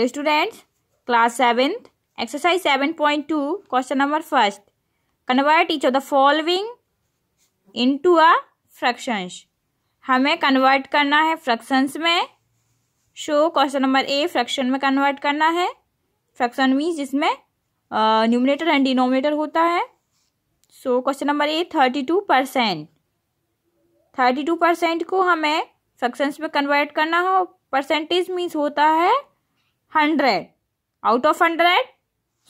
Students class seventh exercise seven point two question number first convert each of the following into a fractions हमें convert करना है fractions में so question number A fraction में convert करना है fraction means जिसमें numerator and denominator होता है so question number A thirty two percent thirty two percent को हमें फ्रैक्शंस में कन्वर्ट करना हो परसेंटेज मीन्स होता है hundred out of hundred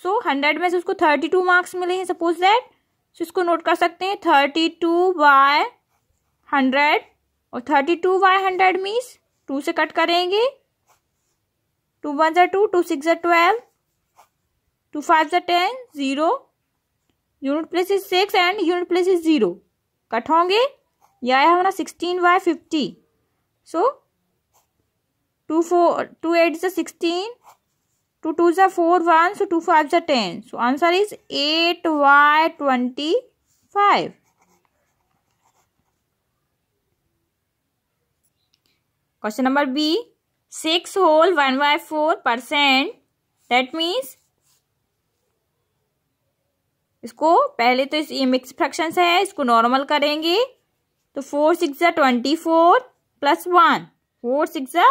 so hundred में से उसको थर्टी टू मार्क्स मिले हैं सपोज दैट सो इसको नोट कर सकते हैं थर्टी टू बाय हंड्रेड और thirty two by hundred means two से कट करेंगे टू वन ज़ा टू टू सिक्स ज़ा ट्वेल्व टू फाइव ज़ा ten zero unit place is six and unit place is zero cut होंगे यह है हमारा sixteen by fifty so two four two eight ज़ा सिक्सटीन टू टू ज़ा four one so two five ज़ा ten so answer is eight Y twenty five question number B six whole one by four percent that means इसको पहले तो इस ये mix fraction है इसको नॉर्मल करेंगे तो four six twenty four plus one four six ज़ा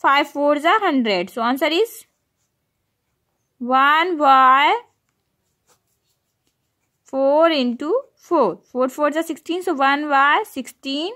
5 fours are 100. So answer is 1 by 4 into 4. 4 fours are 16. So 1 by 16